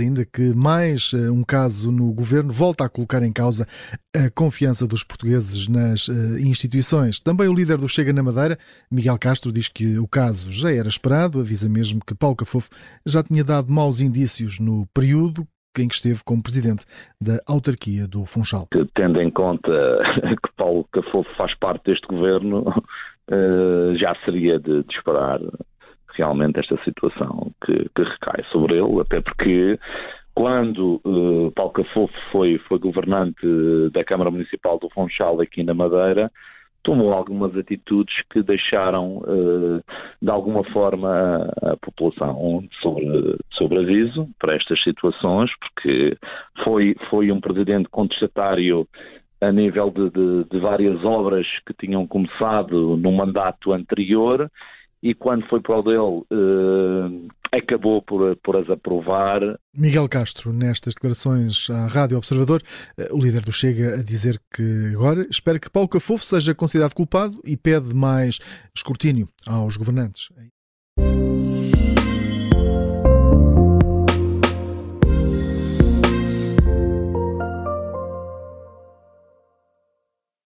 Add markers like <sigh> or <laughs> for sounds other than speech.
ainda que mais eh, um caso no governo volta a colocar em causa a confiança dos portugueses nas eh, instituições. Também o líder do Chega na Madeira, Miguel Castro, diz que o caso já era esperado, avisa mesmo que Paulo Cafofo já tinha dado maus indícios no período em que esteve como presidente da autarquia do Funchal. Tendo em conta <laughs> que Paulo Cafofo faz parte deste governo, <laughs> eh, já seria de, de esperar realmente esta situação que até porque quando uh, Paulo Cafofo foi, foi governante da Câmara Municipal do Fonchal aqui na Madeira, tomou algumas atitudes que deixaram, eh, de alguma forma, a população sobre, sobre aviso para estas situações, porque foi, foi um presidente contestatário a nível de, de, de várias obras que tinham começado no mandato anterior e quando foi para o dele, eh, acabou por, por as aprovar. Miguel Castro, nestas declarações à Rádio Observador, eh, o líder do Chega a dizer que agora espera que Paulo Cafofo seja considerado culpado e pede mais escrutínio aos governantes.